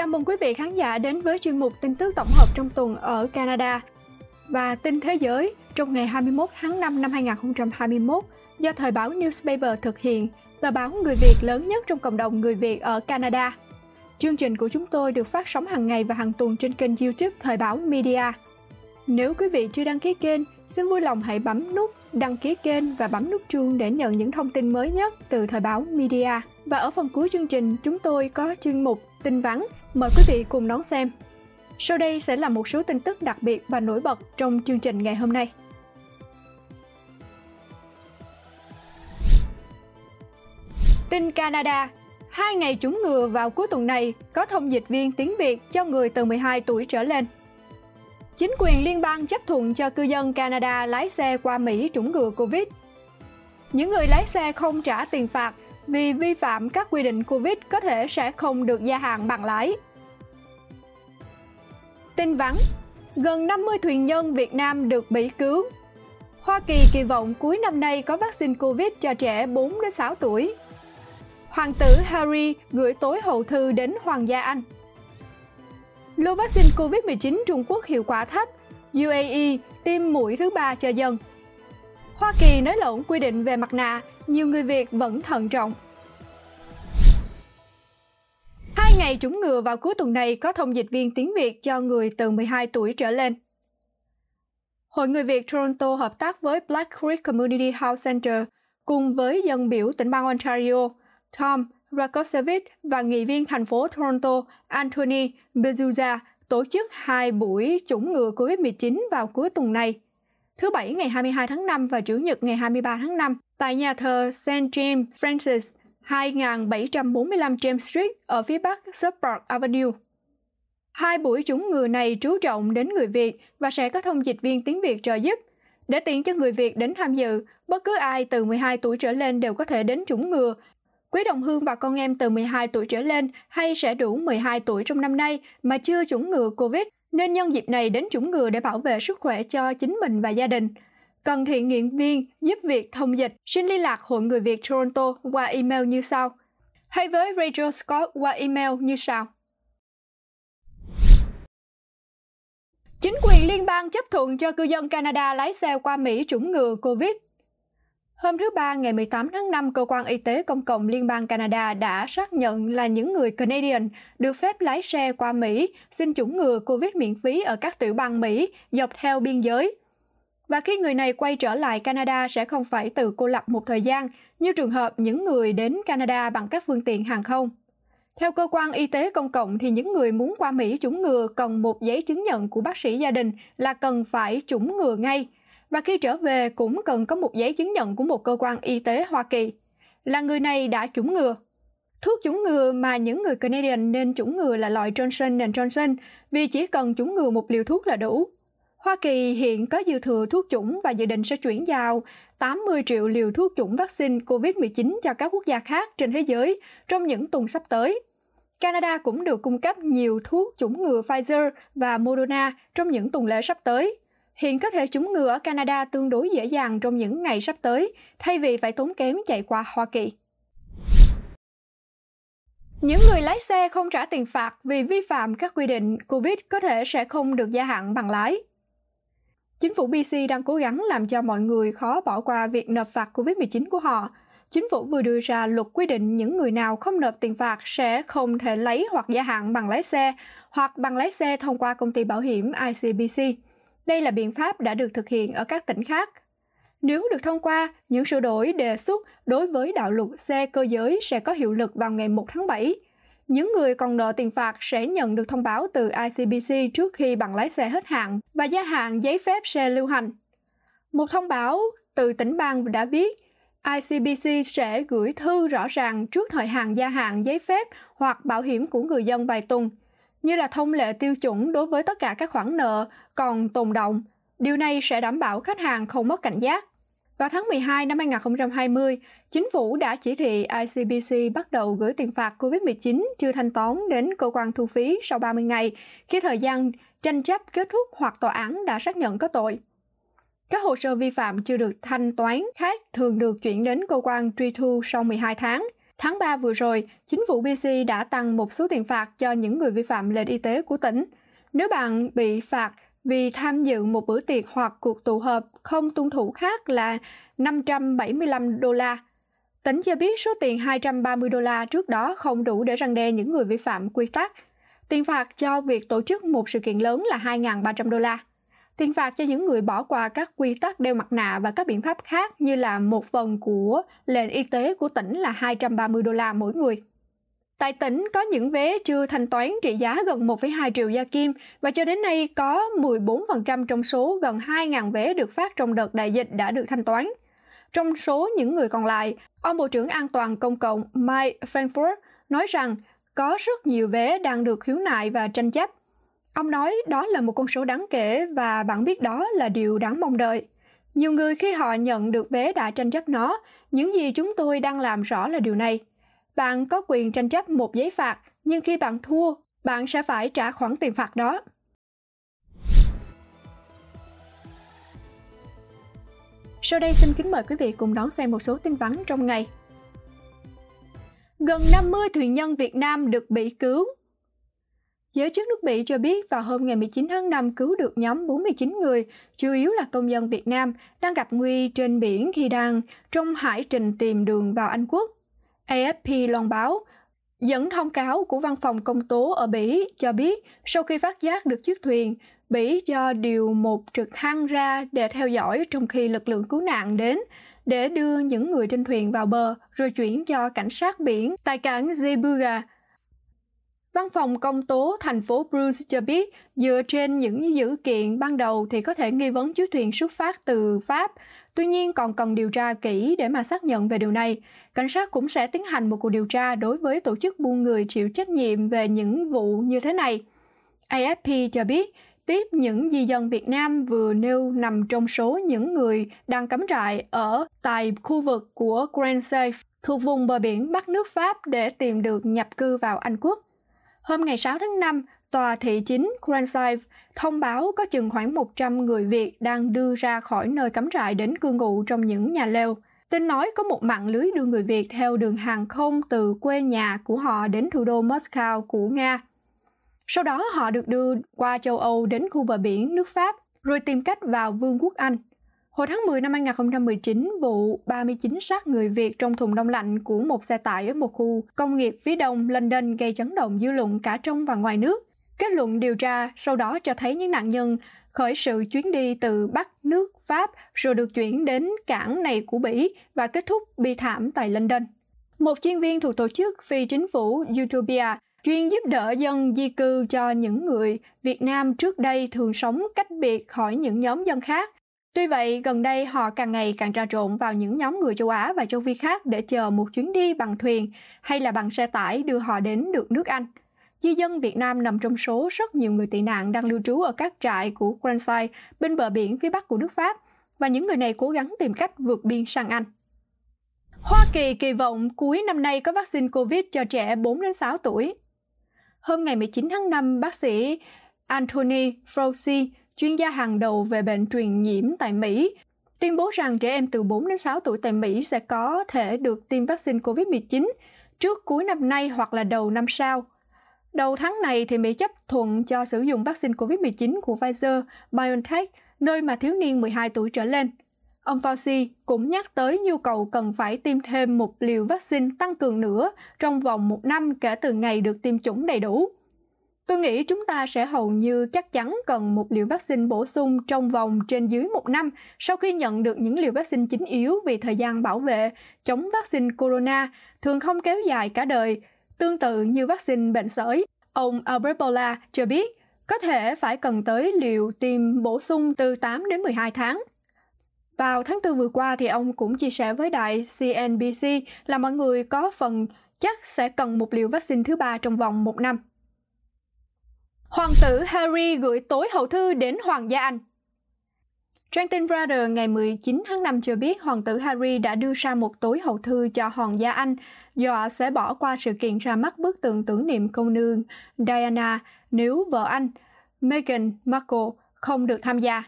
Chào mừng quý vị khán giả đến với chuyên mục tin tức tổng hợp trong tuần ở Canada và tin thế giới trong ngày 21 tháng 5 năm 2021 do thời báo Newspaper thực hiện, tờ báo người Việt lớn nhất trong cộng đồng người Việt ở Canada. Chương trình của chúng tôi được phát sóng hàng ngày và hàng tuần trên kênh YouTube Thời báo Media. Nếu quý vị chưa đăng ký kênh, xin vui lòng hãy bấm nút đăng ký kênh và bấm nút chuông để nhận những thông tin mới nhất từ Thời báo Media. Và ở phần cuối chương trình, chúng tôi có chuyên mục tin vắng Mời quý vị cùng đón xem. Sau đây sẽ là một số tin tức đặc biệt và nổi bật trong chương trình ngày hôm nay. Tin Canada, hai ngày trúng ngừa vào cuối tuần này có thông dịch viên tiếng Việt cho người từ 12 tuổi trở lên. Chính quyền liên bang chấp thuận cho cư dân Canada lái xe qua Mỹ trúng ngừa Covid. Những người lái xe không trả tiền phạt vì vi phạm các quy định Covid có thể sẽ không được gia hạn bằng lái. Tin vắn Gần 50 thuyền nhân Việt Nam được bị cứu Hoa Kỳ kỳ vọng cuối năm nay có vaccine Covid cho trẻ 4-6 đến tuổi. Hoàng tử Harry gửi tối hậu thư đến Hoàng gia Anh. Lô vaccine Covid-19 Trung Quốc hiệu quả thấp, UAE tiêm mũi thứ ba cho dân. Hoa Kỳ nới lỏng quy định về mặt nạ nhiều người Việt vẫn thận trọng. Hai ngày trúng ngừa vào cuối tuần này có thông dịch viên tiếng Việt cho người từ 12 tuổi trở lên. Hội người Việt Toronto hợp tác với Black Creek Community Health Center cùng với dân biểu tỉnh bang Ontario, Tom Rakosevic và nghị viên thành phố Toronto Anthony Bezuza tổ chức hai buổi chủng ngừa COVID-19 vào cuối tuần này, thứ Bảy ngày 22 tháng 5 và Chủ nhật ngày 23 tháng 5 tại nhà thờ St. James Francis, 2745 James Street ở phía bắc Suffolk Avenue. Hai buổi chúng ngừa này chú trọng đến người Việt và sẽ có thông dịch viên tiếng Việt trợ giúp. Để tiện cho người Việt đến tham dự, bất cứ ai từ 12 tuổi trở lên đều có thể đến chủng ngừa. Quý đồng hương và con em từ 12 tuổi trở lên hay sẽ đủ 12 tuổi trong năm nay mà chưa chủng ngừa COVID, nên nhân dịp này đến chủng ngừa để bảo vệ sức khỏe cho chính mình và gia đình – cần thiện nguyện viên giúp việc thông dịch, xin liên lạc Hội Người Việt Toronto qua email như sau. Hay với Rachel Scott qua email như sau. Chính quyền liên bang chấp thuận cho cư dân Canada lái xe qua Mỹ chủng ngừa COVID. Hôm thứ Ba ngày 18 tháng 5, Cơ quan Y tế Công cộng Liên bang Canada đã xác nhận là những người Canadian được phép lái xe qua Mỹ xin chủng ngừa COVID miễn phí ở các tiểu bang Mỹ dọc theo biên giới và khi người này quay trở lại Canada sẽ không phải tự cô lập một thời gian như trường hợp những người đến Canada bằng các phương tiện hàng không. Theo cơ quan y tế công cộng thì những người muốn qua Mỹ chủng ngừa cần một giấy chứng nhận của bác sĩ gia đình là cần phải chủng ngừa ngay và khi trở về cũng cần có một giấy chứng nhận của một cơ quan y tế Hoa Kỳ là người này đã chủng ngừa. Thuốc chủng ngừa mà những người Canadian nên chủng ngừa là loại Johnson Johnson vì chỉ cần chủng ngừa một liều thuốc là đủ. Hoa Kỳ hiện có dư thừa thuốc chủng và dự định sẽ chuyển giao 80 triệu liều thuốc chủng vaccine COVID-19 cho các quốc gia khác trên thế giới trong những tuần sắp tới. Canada cũng được cung cấp nhiều thuốc chủng ngừa Pfizer và Moderna trong những tuần lễ sắp tới. Hiện có thể chủng ngừa ở Canada tương đối dễ dàng trong những ngày sắp tới, thay vì phải tốn kém chạy qua Hoa Kỳ. Những người lái xe không trả tiền phạt vì vi phạm các quy định COVID có thể sẽ không được gia hạn bằng lái. Chính phủ BC đang cố gắng làm cho mọi người khó bỏ qua việc nộp phạt COVID-19 của họ. Chính phủ vừa đưa ra luật quy định những người nào không nộp tiền phạt sẽ không thể lấy hoặc gia hạn bằng lái xe hoặc bằng lái xe thông qua công ty bảo hiểm ICBC. Đây là biện pháp đã được thực hiện ở các tỉnh khác. Nếu được thông qua, những sửa đổi đề xuất đối với đạo luật xe cơ giới sẽ có hiệu lực vào ngày 1 tháng 7. Những người còn nợ tiền phạt sẽ nhận được thông báo từ ICBC trước khi bằng lái xe hết hạn và gia hạn giấy phép xe lưu hành. Một thông báo từ tỉnh bang đã biết ICBC sẽ gửi thư rõ ràng trước thời hạn gia hạn giấy phép hoặc bảo hiểm của người dân vài tuần, như là thông lệ tiêu chuẩn đối với tất cả các khoản nợ còn tồn động. Điều này sẽ đảm bảo khách hàng không mất cảnh giác. Vào tháng 12 năm 2020, chính phủ đã chỉ thị ICBC bắt đầu gửi tiền phạt COVID-19 chưa thanh toán đến cơ quan thu phí sau 30 ngày, khi thời gian tranh chấp kết thúc hoặc tòa án đã xác nhận có tội. Các hồ sơ vi phạm chưa được thanh toán khác thường được chuyển đến cơ quan truy thu sau 12 tháng. Tháng 3 vừa rồi, chính phủ BC đã tăng một số tiền phạt cho những người vi phạm lệnh y tế của tỉnh. Nếu bạn bị phạt vì tham dự một bữa tiệc hoặc cuộc tụ họp không tuân thủ khác là 575 đô la. Tỉnh cho biết số tiền 230 đô la trước đó không đủ để răng đe những người vi phạm quy tắc. Tiền phạt cho việc tổ chức một sự kiện lớn là 2.300 đô la. Tiền phạt cho những người bỏ qua các quy tắc đeo mặt nạ và các biện pháp khác như là một phần của lệnh y tế của tỉnh là 230 đô la mỗi người. Tại tỉnh có những vé chưa thanh toán trị giá gần 1,2 triệu gia kim và cho đến nay có 14% trong số gần 2.000 vé được phát trong đợt đại dịch đã được thanh toán. Trong số những người còn lại, ông Bộ trưởng An toàn Công cộng Mike Frankfurt nói rằng có rất nhiều vé đang được khiếu nại và tranh chấp. Ông nói đó là một con số đáng kể và bạn biết đó là điều đáng mong đợi. Nhiều người khi họ nhận được vé đã tranh chấp nó, những gì chúng tôi đang làm rõ là điều này. Bạn có quyền tranh chấp một giấy phạt, nhưng khi bạn thua, bạn sẽ phải trả khoản tiền phạt đó. Sau đây xin kính mời quý vị cùng đón xem một số tin vắn trong ngày. Gần 50 thuyền nhân Việt Nam được bị cứu. Giới chức nước Bỉ cho biết vào hôm ngày 19 tháng 5 cứu được nhóm 49 người, chủ yếu là công dân Việt Nam, đang gặp nguy trên biển khi đang trong hải trình tìm đường vào Anh Quốc. AFP loan báo, dẫn thông cáo của văn phòng công tố ở Bỉ cho biết sau khi phát giác được chiếc thuyền, Bỉ cho điều một trực thăng ra để theo dõi trong khi lực lượng cứu nạn đến để đưa những người trên thuyền vào bờ rồi chuyển cho cảnh sát biển tại cảng Zeebrugge. Văn phòng công tố thành phố Bruges cho biết dựa trên những dữ kiện ban đầu thì có thể nghi vấn chiếc thuyền xuất phát từ Pháp – Tuy nhiên còn cần điều tra kỹ để mà xác nhận về điều này. Cảnh sát cũng sẽ tiến hành một cuộc điều tra đối với tổ chức buôn người chịu trách nhiệm về những vụ như thế này. AFP cho biết, tiếp những di dân Việt Nam vừa nêu nằm trong số những người đang cắm trại ở tại khu vực của Grand Safe thuộc vùng bờ biển Bắc nước Pháp để tìm được nhập cư vào Anh quốc. Hôm ngày 6 tháng 5, tòa thị chính Kranjai thông báo có chừng khoảng 100 người Việt đang đưa ra khỏi nơi cắm trại đến cư ngụ trong những nhà lều. Tin nói có một mạng lưới đưa người Việt theo đường hàng không từ quê nhà của họ đến thủ đô Moscow của Nga. Sau đó họ được đưa qua châu Âu đến khu bờ biển nước Pháp, rồi tìm cách vào Vương quốc Anh. Hồi tháng 10 năm 2019, vụ 39 xác người Việt trong thùng đông lạnh của một xe tải ở một khu công nghiệp phía đông London gây chấn động dư luận cả trong và ngoài nước. Kết luận điều tra sau đó cho thấy những nạn nhân khởi sự chuyến đi từ Bắc nước Pháp rồi được chuyển đến cảng này của Bỉ và kết thúc bi thảm tại London. Một chuyên viên thuộc tổ chức phi chính phủ Utopia chuyên giúp đỡ dân di cư cho những người Việt Nam trước đây thường sống cách biệt khỏi những nhóm dân khác. Tuy vậy, gần đây họ càng ngày càng trà trộn vào những nhóm người châu Á và châu Phi khác để chờ một chuyến đi bằng thuyền hay là bằng xe tải đưa họ đến được nước Anh di dân Việt Nam nằm trong số rất nhiều người tị nạn đang lưu trú ở các trại của Gransai bên bờ biển phía bắc của nước Pháp, và những người này cố gắng tìm cách vượt biên sang Anh. Hoa Kỳ kỳ vọng cuối năm nay có vaccine COVID cho trẻ 4 đến 6 tuổi. Hôm ngày 19 tháng 5, bác sĩ Anthony Fauci, chuyên gia hàng đầu về bệnh truyền nhiễm tại Mỹ, tuyên bố rằng trẻ em từ 4 đến 6 tuổi tại Mỹ sẽ có thể được tiêm vaccine COVID-19 trước cuối năm nay hoặc là đầu năm sau – Đầu tháng này thì Mỹ chấp thuận cho sử dụng vaccine COVID-19 của Pfizer-BioNTech nơi mà thiếu niên 12 tuổi trở lên. Ông Fauci cũng nhắc tới nhu cầu cần phải tiêm thêm một liều vaccine tăng cường nữa trong vòng một năm kể từ ngày được tiêm chủng đầy đủ. Tôi nghĩ chúng ta sẽ hầu như chắc chắn cần một liều vaccine bổ sung trong vòng trên dưới một năm sau khi nhận được những liều vaccine chính yếu vì thời gian bảo vệ chống vaccine corona thường không kéo dài cả đời Tương tự như vaccine bệnh sởi, ông Albert Bola cho biết có thể phải cần tới liều tiêm bổ sung từ 8 đến 12 tháng. Vào tháng 4 vừa qua thì ông cũng chia sẻ với đài CNBC là mọi người có phần chắc sẽ cần một liều vaccine thứ ba trong vòng một năm. Hoàng tử Harry gửi tối hậu thư đến Hoàng gia Anh trang tin Brother ngày 19 tháng 5 cho biết Hoàng tử Harry đã đưa ra một tối hậu thư cho Hoàng gia Anh Dọa sẽ bỏ qua sự kiện ra mắt bức tượng tưởng niệm công nương Diana nếu vợ anh Meghan Markle không được tham gia.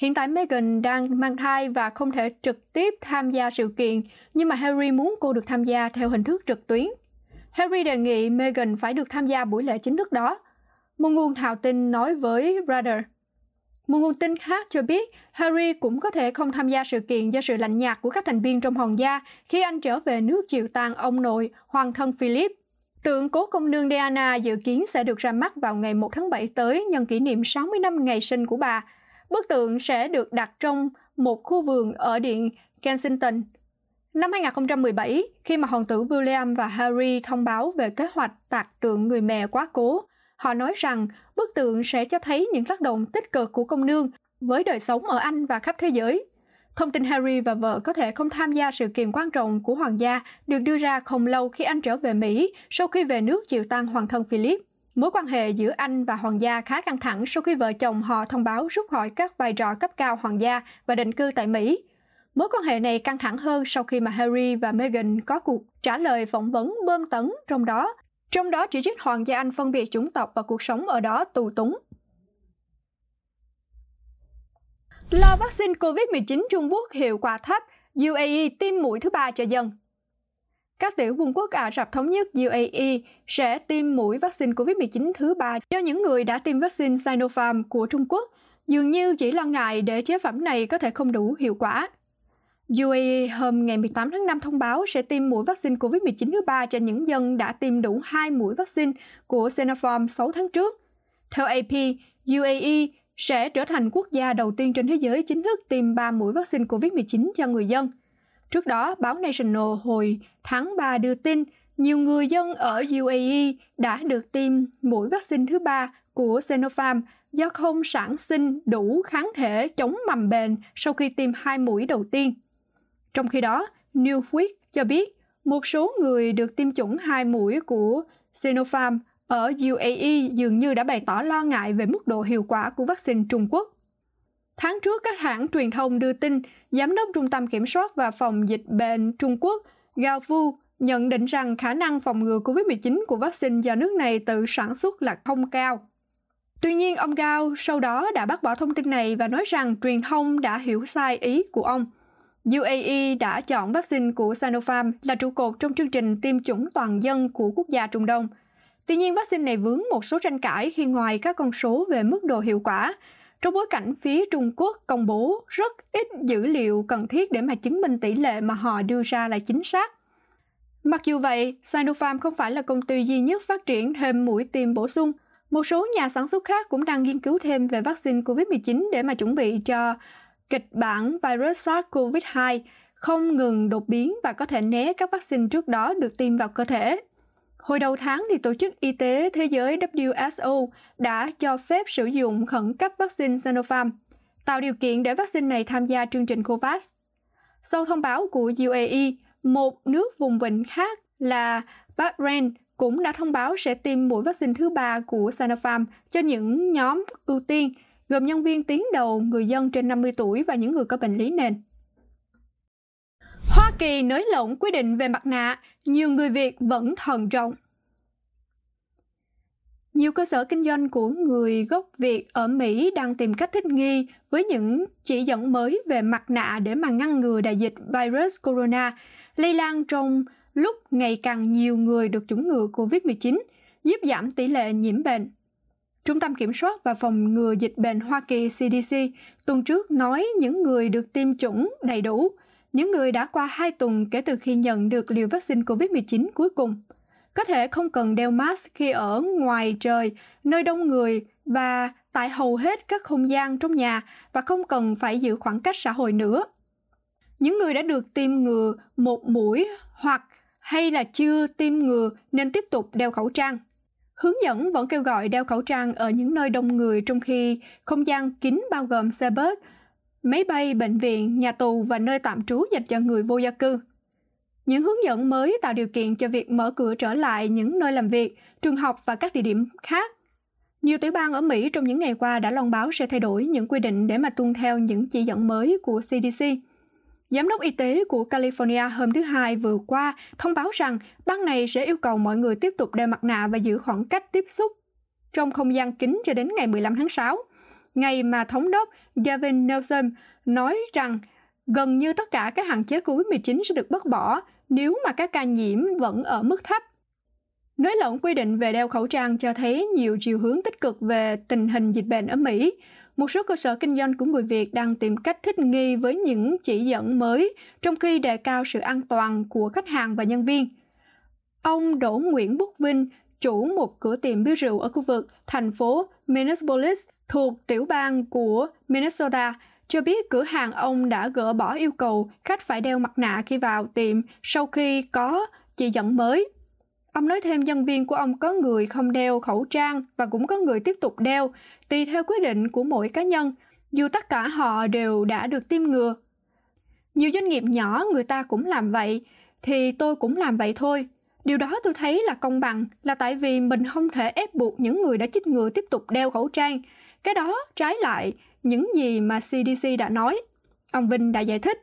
Hiện tại Meghan đang mang thai và không thể trực tiếp tham gia sự kiện, nhưng mà Harry muốn cô được tham gia theo hình thức trực tuyến. Harry đề nghị Meghan phải được tham gia buổi lễ chính thức đó. Một nguồn thạo tin nói với Brother. Một nguồn tin khác cho biết, Harry cũng có thể không tham gia sự kiện do sự lạnh nhạt của các thành viên trong hoàng gia khi anh trở về nước chịu tang ông nội, hoàng thân Philip. Tượng cố công nương Diana dự kiến sẽ được ra mắt vào ngày 1 tháng 7 tới nhân kỷ niệm 60 năm ngày sinh của bà. Bức tượng sẽ được đặt trong một khu vườn ở điện Kensington. Năm 2017, khi mà hoàng tử William và Harry thông báo về kế hoạch tạc tượng người mẹ quá cố, Họ nói rằng bức tượng sẽ cho thấy những tác động tích cực của công nương với đời sống ở Anh và khắp thế giới. Thông tin Harry và vợ có thể không tham gia sự kiện quan trọng của hoàng gia được đưa ra không lâu khi anh trở về Mỹ sau khi về nước chịu tang hoàng thân Philip. Mối quan hệ giữa anh và hoàng gia khá căng thẳng sau khi vợ chồng họ thông báo rút khỏi các vai trò cấp cao hoàng gia và định cư tại Mỹ. Mối quan hệ này căng thẳng hơn sau khi mà Harry và Meghan có cuộc trả lời phỏng vấn bơm tấn, trong đó trong đó chỉ trích Hoàng gia Anh phân biệt chủng tộc và cuộc sống ở đó tù túng. Lo vaccine COVID-19 Trung Quốc hiệu quả thấp, UAE tiêm mũi thứ ba cho dân. Các tiểu vương quốc Ả Rập Thống Nhất UAE sẽ tiêm mũi vaccine COVID-19 thứ ba cho những người đã tiêm vaccine Sinopharm của Trung Quốc, dường như chỉ lo ngại để chế phẩm này có thể không đủ hiệu quả. UAE hôm ngày 18 tháng 5 thông báo sẽ tiêm mũi vaccine COVID-19 thứ ba cho những dân đã tiêm đủ 2 mũi vaccine của Sinopharm 6 tháng trước. Theo AP, UAE sẽ trở thành quốc gia đầu tiên trên thế giới chính thức tiêm 3 mũi vaccine COVID-19 cho người dân. Trước đó, báo National hồi tháng 3 đưa tin nhiều người dân ở UAE đã được tiêm mũi vaccine thứ ba của Sinopharm do không sản sinh đủ kháng thể chống mầm bệnh sau khi tiêm hai mũi đầu tiên. Trong khi đó, Newsweek cho biết một số người được tiêm chủng hai mũi của Sinopharm ở UAE dường như đã bày tỏ lo ngại về mức độ hiệu quả của vaccine Trung Quốc. Tháng trước, các hãng truyền thông đưa tin Giám đốc Trung tâm Kiểm soát và Phòng Dịch bệnh Trung Quốc Gao Fu nhận định rằng khả năng phòng ngừa COVID-19 của vaccine do nước này tự sản xuất là không cao. Tuy nhiên, ông Gao sau đó đã bác bỏ thông tin này và nói rằng truyền thông đã hiểu sai ý của ông – UAE đã chọn vaccine của Sinopharm là trụ cột trong chương trình tiêm chủng toàn dân của quốc gia Trung Đông. Tuy nhiên, vaccine này vướng một số tranh cãi khi ngoài các con số về mức độ hiệu quả, trong bối cảnh phía Trung Quốc công bố rất ít dữ liệu cần thiết để mà chứng minh tỷ lệ mà họ đưa ra là chính xác. Mặc dù vậy, Sinopharm không phải là công ty duy nhất phát triển thêm mũi tiêm bổ sung. Một số nhà sản xuất khác cũng đang nghiên cứu thêm về vaccine COVID-19 để mà chuẩn bị cho kịch bản virus SARS-CoV-2 không ngừng đột biến và có thể né các vaccine trước đó được tiêm vào cơ thể. Hồi đầu tháng, thì Tổ chức Y tế Thế giới WSO đã cho phép sử dụng khẩn cấp vaccine Sinopharm, tạo điều kiện để vaccine này tham gia chương trình COVAX. Sau thông báo của UAE, một nước vùng vịnh khác là Bahrain cũng đã thông báo sẽ tiêm mũi vaccine thứ ba của Sinopharm cho những nhóm ưu tiên – gồm nhân viên tiến đầu, người dân trên 50 tuổi và những người có bệnh lý nền. Hoa Kỳ nới lỏng quy định về mặt nạ, nhiều người Việt vẫn thần trọng. Nhiều cơ sở kinh doanh của người gốc Việt ở Mỹ đang tìm cách thích nghi với những chỉ dẫn mới về mặt nạ để mà ngăn ngừa đại dịch virus corona lây lan trong lúc ngày càng nhiều người được chủng ngừa COVID-19, giúp giảm tỷ lệ nhiễm bệnh. Trung tâm Kiểm soát và Phòng ngừa Dịch bệnh Hoa Kỳ CDC tuần trước nói những người được tiêm chủng đầy đủ, những người đã qua 2 tuần kể từ khi nhận được liều vaccine COVID-19 cuối cùng, có thể không cần đeo mask khi ở ngoài trời, nơi đông người và tại hầu hết các không gian trong nhà và không cần phải giữ khoảng cách xã hội nữa. Những người đã được tiêm ngừa một mũi hoặc hay là chưa tiêm ngừa nên tiếp tục đeo khẩu trang. Hướng dẫn vẫn kêu gọi đeo khẩu trang ở những nơi đông người trong khi không gian kín bao gồm xe bus, máy bay, bệnh viện, nhà tù và nơi tạm trú dành cho người vô gia cư. Những hướng dẫn mới tạo điều kiện cho việc mở cửa trở lại những nơi làm việc, trường học và các địa điểm khác. Nhiều tiểu bang ở Mỹ trong những ngày qua đã loan báo sẽ thay đổi những quy định để mà tuân theo những chỉ dẫn mới của CDC. Giám đốc y tế của California hôm thứ Hai vừa qua thông báo rằng bang này sẽ yêu cầu mọi người tiếp tục đeo mặt nạ và giữ khoảng cách tiếp xúc trong không gian kín cho đến ngày 15 tháng 6, ngày mà thống đốc Gavin Newsom nói rằng gần như tất cả các hạn chế COVID-19 sẽ được bác bỏ nếu mà các ca nhiễm vẫn ở mức thấp Nới lỏng quy định về đeo khẩu trang cho thấy nhiều chiều hướng tích cực về tình hình dịch bệnh ở Mỹ. Một số cơ sở kinh doanh của người Việt đang tìm cách thích nghi với những chỉ dẫn mới, trong khi đề cao sự an toàn của khách hàng và nhân viên. Ông Đỗ Nguyễn Bút Vinh, chủ một cửa tiệm bia rượu ở khu vực thành phố Minneapolis thuộc tiểu bang của Minnesota, cho biết cửa hàng ông đã gỡ bỏ yêu cầu khách phải đeo mặt nạ khi vào tiệm sau khi có chỉ dẫn mới Ông nói thêm nhân viên của ông có người không đeo khẩu trang và cũng có người tiếp tục đeo, tùy theo quyết định của mỗi cá nhân, dù tất cả họ đều đã được tiêm ngừa. Nhiều doanh nghiệp nhỏ người ta cũng làm vậy, thì tôi cũng làm vậy thôi. Điều đó tôi thấy là công bằng là tại vì mình không thể ép buộc những người đã chích ngừa tiếp tục đeo khẩu trang. Cái đó trái lại những gì mà CDC đã nói. Ông Vinh đã giải thích.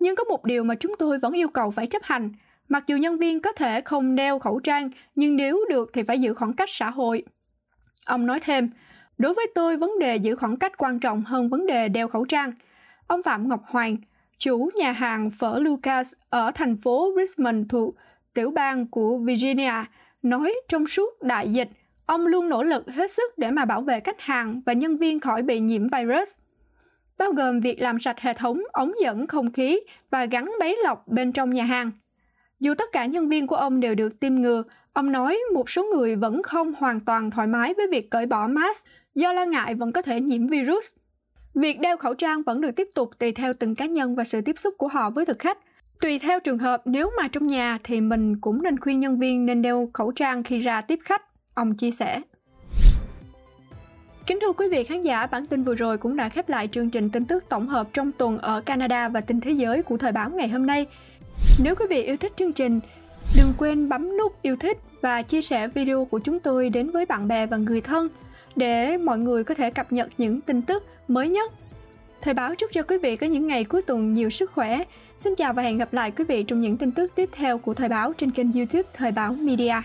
Nhưng có một điều mà chúng tôi vẫn yêu cầu phải chấp hành – Mặc dù nhân viên có thể không đeo khẩu trang, nhưng nếu được thì phải giữ khoảng cách xã hội. Ông nói thêm, đối với tôi vấn đề giữ khoảng cách quan trọng hơn vấn đề đeo khẩu trang. Ông Phạm Ngọc Hoàng, chủ nhà hàng phở Lucas ở thành phố Richmond thuộc tiểu bang của Virginia, nói trong suốt đại dịch, ông luôn nỗ lực hết sức để mà bảo vệ khách hàng và nhân viên khỏi bị nhiễm virus bao gồm việc làm sạch hệ thống ống dẫn không khí và gắn bấy lọc bên trong nhà hàng. Dù tất cả nhân viên của ông đều được tiêm ngừa, ông nói một số người vẫn không hoàn toàn thoải mái với việc cởi bỏ mask do lo ngại vẫn có thể nhiễm virus. Việc đeo khẩu trang vẫn được tiếp tục tùy theo từng cá nhân và sự tiếp xúc của họ với thực khách. Tùy theo trường hợp, nếu mà trong nhà thì mình cũng nên khuyên nhân viên nên đeo khẩu trang khi ra tiếp khách, ông chia sẻ. Kính thưa quý vị khán giả, bản tin vừa rồi cũng đã khép lại chương trình tin tức tổng hợp trong tuần ở Canada và tin thế giới của Thời báo ngày hôm nay. Nếu quý vị yêu thích chương trình, đừng quên bấm nút yêu thích và chia sẻ video của chúng tôi đến với bạn bè và người thân để mọi người có thể cập nhật những tin tức mới nhất. Thời báo chúc cho quý vị có những ngày cuối tuần nhiều sức khỏe. Xin chào và hẹn gặp lại quý vị trong những tin tức tiếp theo của Thời báo trên kênh YouTube Thời báo Media.